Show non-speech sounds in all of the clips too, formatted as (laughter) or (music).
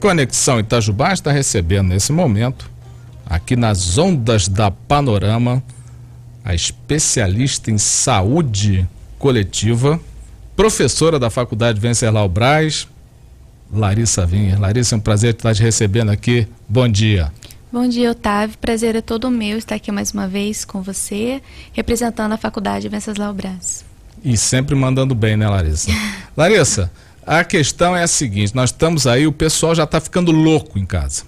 Conexão Itajubá está recebendo nesse momento, aqui nas ondas da Panorama, a especialista em saúde coletiva, professora da Faculdade Venceslau Braz, Larissa Vinha. Larissa, é um prazer estar te recebendo aqui. Bom dia. Bom dia, Otávio. Prazer é todo meu estar aqui mais uma vez com você, representando a Faculdade Venceslau Braz. E sempre mandando bem, né, Larissa? (laughs) Larissa, a questão é a seguinte: nós estamos aí, o pessoal já está ficando louco em casa.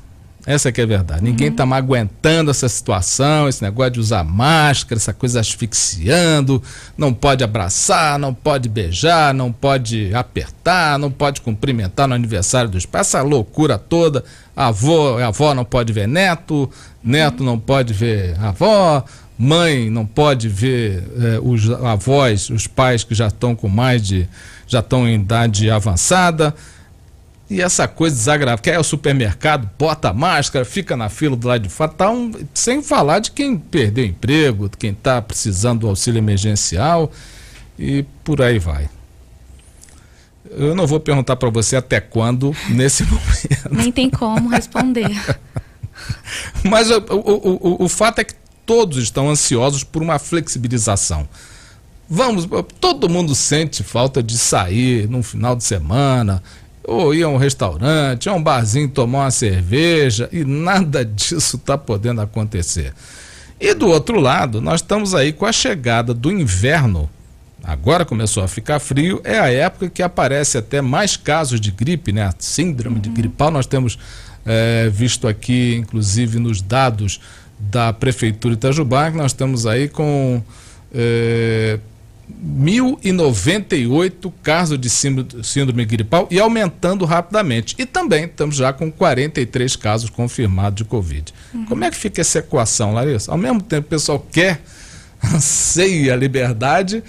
Essa é que é a verdade. Ninguém está uhum. mais aguentando essa situação, esse negócio de usar máscara, essa coisa asfixiando, não pode abraçar, não pode beijar, não pode apertar, não pode cumprimentar no aniversário dos pais, essa loucura toda. avô, avó não pode ver neto, neto não pode ver avó, mãe não pode ver eh, os avós, os pais que já estão com mais de. já estão em idade avançada. E essa coisa desagradável, quer ir ao supermercado, bota a máscara, fica na fila do lado de fora, tá um, sem falar de quem perdeu emprego, de quem está precisando do auxílio emergencial e por aí vai. Eu não vou perguntar para você até quando (laughs) nesse momento. Nem tem como responder. (laughs) Mas o, o, o, o fato é que todos estão ansiosos por uma flexibilização. Vamos, todo mundo sente falta de sair num final de semana, ou ir a um restaurante, a um barzinho tomar uma cerveja e nada (laughs) disso está podendo acontecer. E do outro lado, nós estamos aí com a chegada do inverno. Agora começou a ficar frio, é a época que aparece até mais casos de gripe, né? A síndrome uhum. de gripal nós temos é, visto aqui, inclusive nos dados da prefeitura de Itajubá, que nós estamos aí com é, 1.098 casos de síndrome gripal e aumentando rapidamente. E também estamos já com 43 casos confirmados de Covid. Uhum. Como é que fica essa equação, Larissa? Ao mesmo tempo, o pessoal quer, (laughs) anseia a liberdade,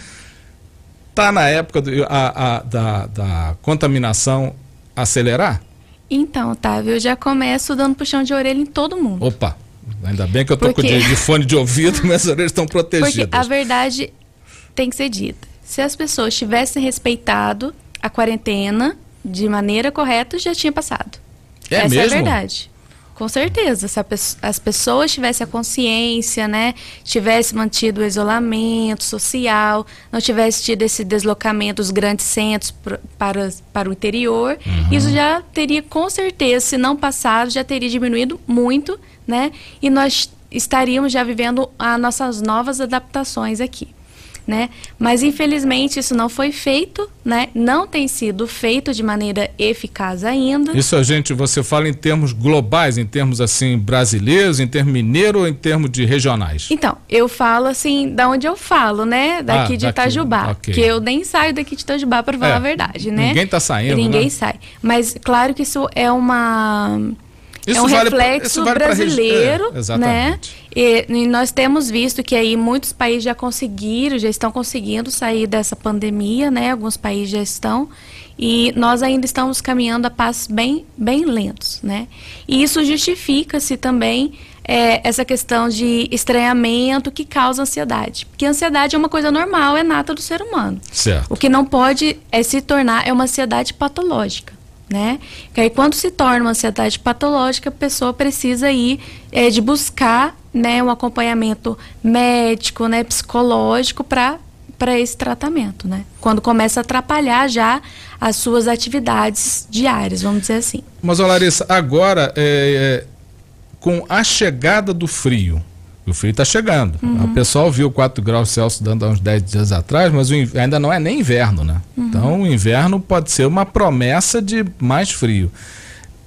está na época do, a, a, da, da contaminação acelerar? Então, Otávio, eu já começo dando puxão de orelha em todo mundo. Opa! Ainda bem que eu tô Porque... com de, de, fone de ouvido, (laughs) minhas orelhas estão protegidas. Porque a verdade tem que ser dita. Se as pessoas tivessem respeitado a quarentena de maneira correta, já tinha passado. É Essa mesmo? é a verdade. Com certeza, se as pessoas tivessem a consciência, né, tivesse mantido o isolamento social, não tivesse tido esse deslocamento dos grandes centros para, para o interior, uhum. isso já teria com certeza, se não passado, já teria diminuído muito, né? E nós estaríamos já vivendo as nossas novas adaptações aqui né? Mas infelizmente isso não foi feito, né? Não tem sido feito de maneira eficaz ainda. Isso a gente, você fala em termos globais, em termos assim brasileiros, em termos mineiro ou em termos de regionais? Então, eu falo assim, da onde eu falo, né? Daqui ah, de daqui, Itajubá, okay. que eu nem saio daqui de Itajubá para falar é, a verdade, né? Ninguém está saindo, Ninguém né? sai. Mas claro que isso é uma é isso é um vale reflexo vale brasileiro, é, né? E, e, nós temos visto que aí muitos países já conseguiram, já estão conseguindo sair dessa pandemia, né? Alguns países já estão e nós ainda estamos caminhando a passos bem, bem lentos, né? E isso justifica-se também é, essa questão de estranhamento que causa ansiedade, porque a ansiedade é uma coisa normal, é nata do ser humano. Certo. O que não pode é se tornar é uma ansiedade patológica né? Que aí quando se torna uma ansiedade patológica, a pessoa precisa aí é, de buscar né, um acompanhamento médico, né, psicológico para para esse tratamento, né? Quando começa a atrapalhar já as suas atividades diárias, vamos dizer assim. Mas, ó, Larissa, agora é, é, com a chegada do frio, o frio está chegando. Uhum. O pessoal viu 4 graus Celsius dando há uns 10 dias atrás, mas ainda não é nem inverno, né? Uhum. Então o inverno pode ser uma promessa de mais frio.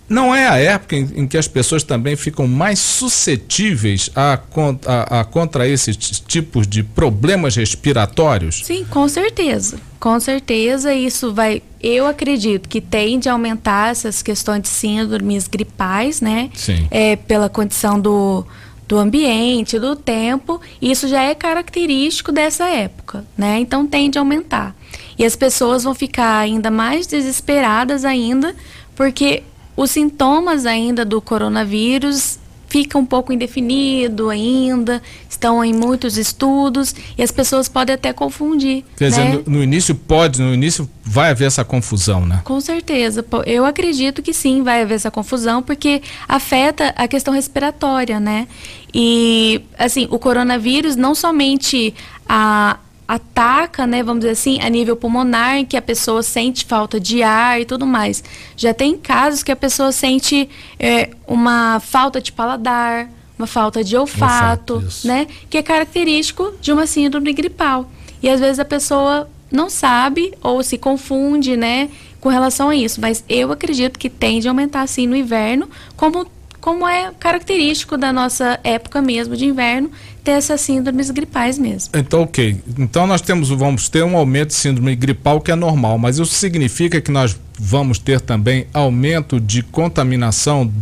Não é a época em, em que as pessoas também ficam mais suscetíveis a, a, a contrair esses tipos de problemas respiratórios? Sim, com certeza. Com certeza isso vai. Eu acredito que tende a aumentar essas questões de síndromes gripais, né? Sim. É, pela condição do do ambiente, do tempo, isso já é característico dessa época, né? Então tende a aumentar. E as pessoas vão ficar ainda mais desesperadas ainda, porque os sintomas ainda do coronavírus fica um pouco indefinido ainda, estão em muitos estudos e as pessoas podem até confundir. Quer dizer, né? no, no, início pode, no início vai haver essa confusão, né? Com certeza. Eu acredito que sim, vai haver essa confusão, porque afeta a questão respiratória, né? E, assim, o coronavírus não somente a, ataca, né, vamos dizer assim, a nível pulmonar, em que a pessoa sente falta de ar e tudo mais. Já tem casos que a pessoa sente é, uma falta de paladar, uma falta de olfato, Exato, né, que é característico de uma síndrome gripal. E às vezes a pessoa não sabe ou se confunde, né, com relação a isso. Mas eu acredito que tende a aumentar, assim no inverno, como como é característico da nossa época mesmo de inverno, ter essas síndromes gripais mesmo. Então, ok. Então nós temos, vamos ter um aumento de síndrome gripal que é normal, mas isso significa que nós vamos ter também aumento de contaminação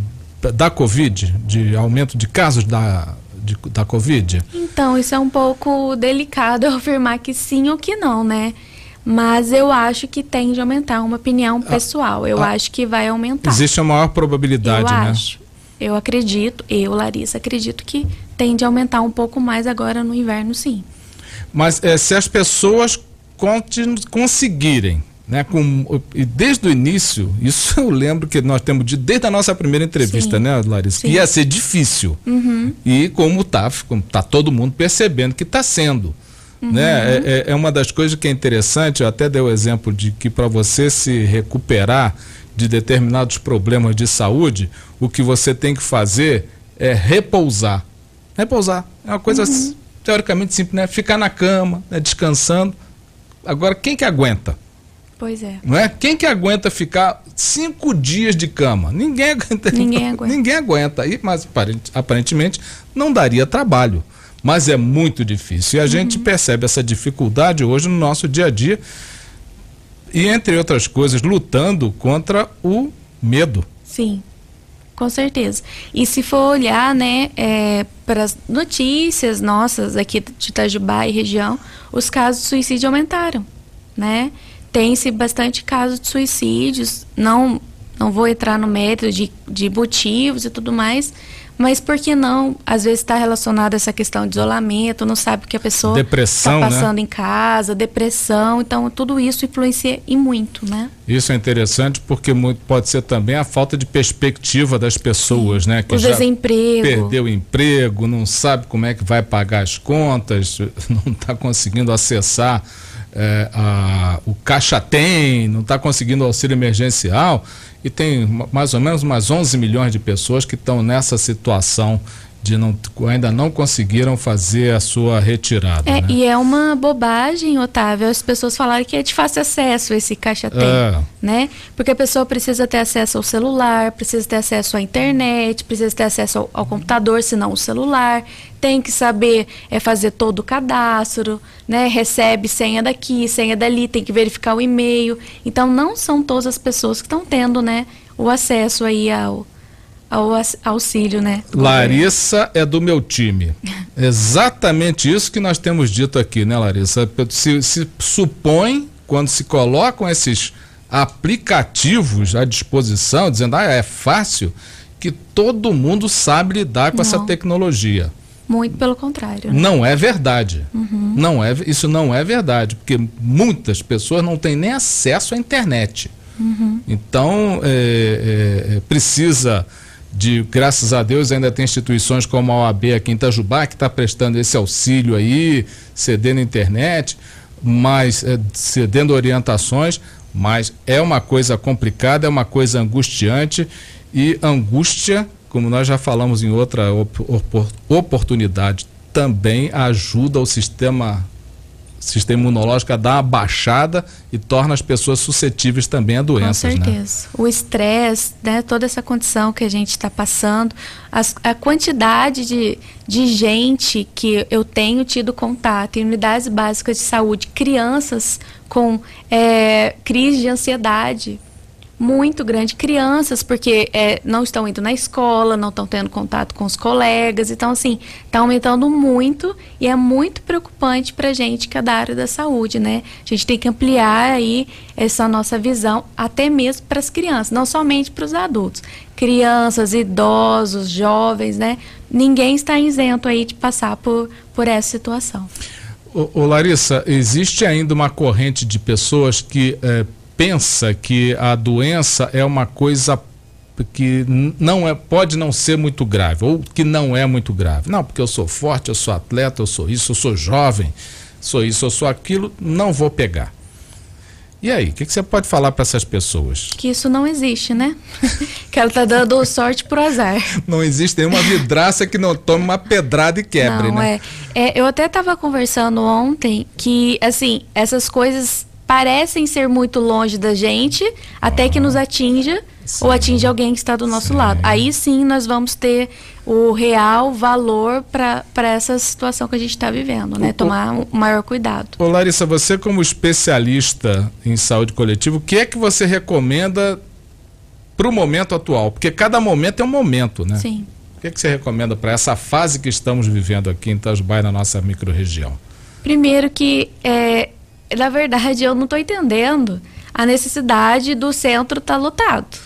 da Covid, de aumento de casos da de, da Covid? Então, isso é um pouco delicado afirmar que sim ou que não, né? Mas eu acho que tende a aumentar, uma opinião ah, pessoal. Eu ah, acho que vai aumentar. Existe a maior probabilidade, eu né? Acho. Eu acredito, eu, Larissa, acredito que tende a aumentar um pouco mais agora no inverno, sim. Mas é, se as pessoas conseguirem né, com, e desde o início, (laughs) isso eu lembro que nós temos de, desde a nossa primeira entrevista, Sim. né, Larissa? Sim. Que ia ser difícil. Uhum. E como está como tá todo mundo percebendo que está sendo. Né, uhum. Né? É, é, uma das coisas que é interessante, eu até dei o exemplo de que para você se recuperar de determinados problemas de saúde, o que você tem que fazer é repousar. Repousar. É uma coisa uhum. teoricamente simples, né? Ficar na cama, né? descansando. Agora, quem que aguenta? Pois é. Não é? Quem que aguenta ficar cinco dias de cama? Ninguém aguenta. Ninguém (laughs) aguenta. Ninguém aguenta. E, mas aparentemente não daria trabalho. Mas é muito difícil. E a uhum. gente percebe essa dificuldade hoje no nosso dia a dia. E, entre outras coisas, lutando contra o medo. Sim, com certeza. E se for olhar né, é, para as notícias nossas aqui de Itajubá e região, os casos de suicídio aumentaram. Né? Tem-se bastante casos de suicídios, não, não vou entrar no método de, de motivos e tudo mais, mas por que não? Às vezes está relacionado a essa questão de isolamento, não sabe o que a pessoa está né? passando né? em casa, depressão. Então, tudo isso influencia e muito, né? Isso é interessante porque muito, pode ser também a falta de perspectiva das pessoas, Sim. né? Que o já desemprego. É perdeu o emprego, não sabe como é que vai pagar as contas, (laughs) não está conseguindo acessar é, a, o Caixa tem, não está conseguindo auxílio emergencial, e tem mais ou menos umas 11 milhões de pessoas que estão nessa situação de não, ainda não conseguiram fazer a sua retirada. É, né? E é uma bobagem, Otávio, as pessoas falaram que é de fácil acesso esse caixa tem, é. né? Porque a pessoa precisa ter acesso ao celular, precisa ter acesso à internet, precisa ter acesso ao, ao computador, se não o celular, tem que saber é, fazer todo o cadastro, né? Recebe senha daqui, senha dali, tem que verificar o e-mail. Então não são todas as pessoas que estão tendo, né, o acesso aí ao ao auxílio, né? Larissa é do meu time. (laughs) Exatamente isso que nós temos dito aqui, né, Larissa? Se, se supõe, quando se colocam esses aplicativos à disposição, dizendo, ah, é fácil, que todo mundo sabe lidar com não. essa tecnologia. Muito pelo contrário. Né? Não é verdade. Uhum. Não é, isso não é verdade, porque muitas pessoas não têm nem acesso à internet. Uhum. Então, é, é, é precisa de, graças a Deus, ainda tem instituições como a OAB aqui em Itajubá, que está prestando esse auxílio aí, cedendo internet, mas é, cedendo orientações, mas é uma coisa complicada, é uma coisa angustiante e angústia, como nós já falamos em outra op op oportunidade, também ajuda o sistema sistema imunológico dá uma baixada e torna as pessoas suscetíveis também a doenças. Com né? certeza. Né? O estresse, né, toda essa condição que a gente está passando, as, a quantidade de, de gente que eu tenho tido contato em unidades básicas de saúde, crianças com é, crise de ansiedade muito grande. Crianças, porque é, não estão indo na escola, não estão tendo contato com os colegas. Então, assim, está aumentando muito e é muito preocupante para a gente, que é da área da saúde, né? A gente tem que ampliar aí essa nossa visão, até mesmo para as crianças, não somente para os adultos. Crianças, idosos, jovens, né? Ninguém está isento aí de passar por, por essa situação. Ô, ô Larissa, existe ainda uma corrente de pessoas que. É pensa que a doença é uma coisa que não é, pode não ser muito grave, ou que não é muito grave. Não, porque eu sou forte, eu sou atleta, eu sou isso, eu sou jovem, sou isso, eu sou aquilo, não vou pegar. E aí, o que, que, você pode falar para essas pessoas? Que isso não existe, né? (laughs) que ela está dando sorte pro azar. Não existe nenhuma vidraça que não tome uma pedrada e quebre, não, né? É. é eu até estava conversando ontem que, assim, essas coisas parecem ser muito longe da gente, até que nos atinja sim. ou atinja alguém que está do nosso sim. lado. Aí sim nós vamos ter o real valor para essa situação que a gente está vivendo, né? Tomar o um maior cuidado. Ô Larissa, você como especialista em saúde coletiva, o que é que você recomenda para o momento atual? Porque cada momento é um momento, né? Sim. O que, é que você recomenda para essa fase que estamos vivendo aqui em Itajubá, na nossa microrregião? Primeiro que é, na verdade, eu não estou entendendo a necessidade do centro estar tá lotado.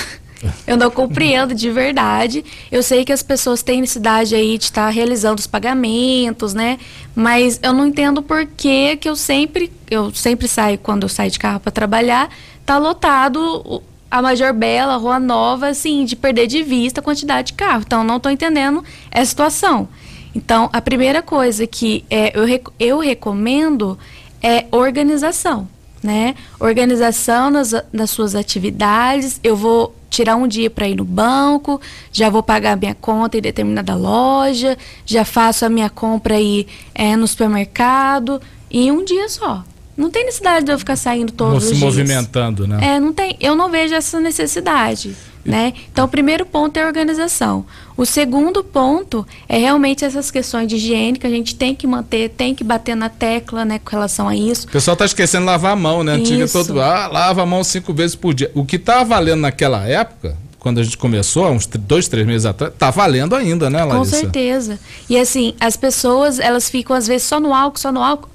(laughs) eu não compreendo de verdade. Eu sei que as pessoas têm necessidade aí de estar tá realizando os pagamentos, né? Mas eu não entendo por que, que eu sempre, eu sempre saio quando eu saio de carro para trabalhar, tá lotado a Major Bela, a Rua Nova, assim, de perder de vista a quantidade de carro. Então, não estou entendendo essa situação. Então, a primeira coisa que é, eu, eu recomendo é organização, né? Organização nas, nas suas atividades. Eu vou tirar um dia para ir no banco, já vou pagar minha conta em determinada loja, já faço a minha compra aí é, no supermercado em um dia só. Não tem necessidade de eu ficar saindo todos Ou os se dias. movimentando, né? É, não tem. Eu não vejo essa necessidade, né? Então, o primeiro ponto é a organização. O segundo ponto é realmente essas questões de higiene que a gente tem que manter, tem que bater na tecla, né, com relação a isso. O pessoal está esquecendo de lavar a mão, né? Antiga todo ah, lava a mão cinco vezes por dia. O que tá valendo naquela época, quando a gente começou, há uns dois, três meses atrás, tá valendo ainda, né, Larissa? Com certeza. E assim, as pessoas, elas ficam às vezes só no álcool, só no álcool.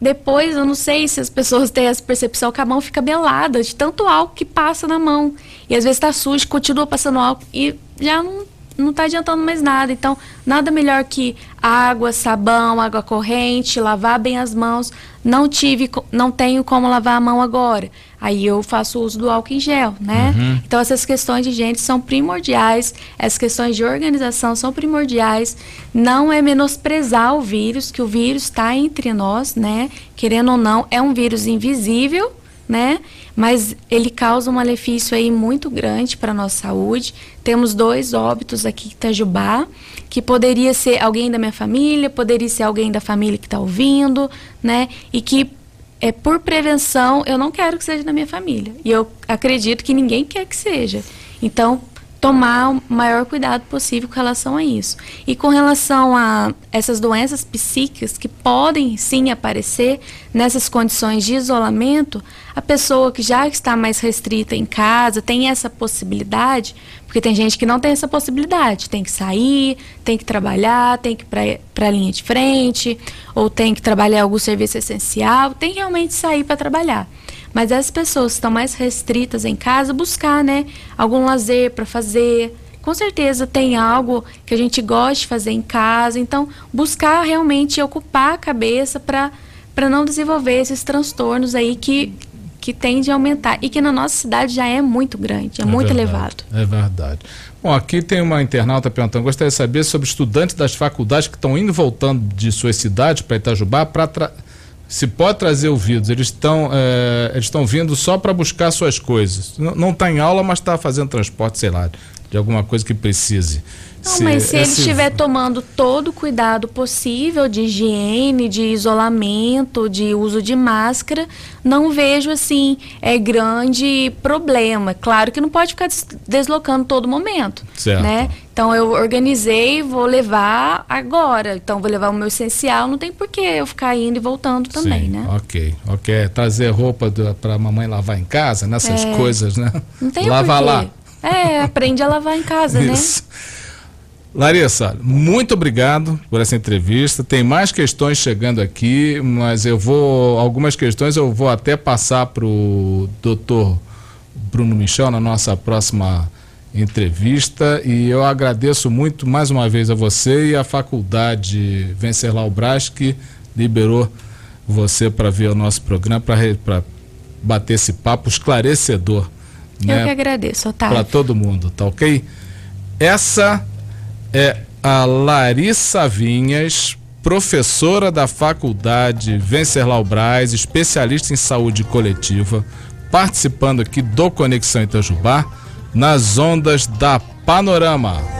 Depois, eu não sei se as pessoas têm essa percepção que a mão fica belada de tanto álcool que passa na mão. E às vezes está sujo, continua passando álcool e já não não está adiantando mais nada. Então, nada melhor que água, sabão, água corrente, lavar bem as mãos. Não tive, não tenho como lavar a mão agora. Aí eu faço uso do álcool em gel, né? Uhum. Então essas questões de gente são primordiais, essas questões de organização são primordiais. Não é menosprezar o vírus, que o vírus está entre nós, né? Querendo ou não, é um vírus invisível né? Mas ele causa um malefício aí muito grande para nossa saúde. Temos dois óbitos aqui em Itajubá, que poderia ser alguém da minha família, poderia ser alguém da família que está ouvindo, né? E que é por prevenção, eu não quero que seja da minha família. E eu acredito que ninguém quer que seja. Então, tomar o maior cuidado possível com relação a isso. E com relação a essas doenças psíquicas que podem sim aparecer nessas condições de isolamento, a pessoa que já está mais restrita em casa tem essa possibilidade, porque tem gente que não tem essa possibilidade, tem que sair, tem que trabalhar, tem que ir para a linha de frente, ou tem que trabalhar algum serviço essencial, tem que realmente sair para trabalhar. Mas as pessoas que estão mais restritas em casa, buscar, né, algum lazer para fazer. Com certeza tem algo que a gente gosta de fazer em casa, então buscar realmente ocupar a cabeça para para não desenvolver esses transtornos aí que que tende a aumentar e que na nossa cidade já é muito grande, é, é muito verdade, elevado. É verdade. Bom, aqui tem uma internauta perguntando: gostaria de saber sobre estudantes das faculdades que estão indo e voltando de suas cidades para Itajubá para se pode trazer ouvidos, eles estão é, eles estão vindo só para buscar suas coisas. Não está em aula, mas está fazendo transporte, sei lá, de alguma coisa que precise. Não, se, mas se esse... ele estiver tomando todo o cuidado possível de higiene, de isolamento, de uso de máscara, não vejo assim é grande problema. Claro que não pode ficar deslocando todo momento, certo. né? Então eu organizei, vou levar agora. Então vou levar o meu essencial, não tem por que eu ficar indo e voltando também, Sim, né? Ok, ok. É trazer roupa para a mamãe lavar em casa, nessas é... coisas, né? Não tem Lava porquê. lá. É, aprende a lavar em casa, né? Isso. né? Larissa, muito obrigado por essa entrevista. Tem mais questões chegando aqui, mas eu vou. Algumas questões eu vou até passar para o doutor Bruno Michel na nossa próxima entrevista. E eu agradeço muito mais uma vez a você e à faculdade Venceslau Braz, que liberou você para ver o nosso programa, para bater esse papo esclarecedor né? Eu que agradeço, Otávio. Para todo mundo, tá ok? Essa é a Larissa Vinhas, professora da Faculdade Venceslau Braz, especialista em saúde coletiva, participando aqui do Conexão Itajubá, nas ondas da Panorama.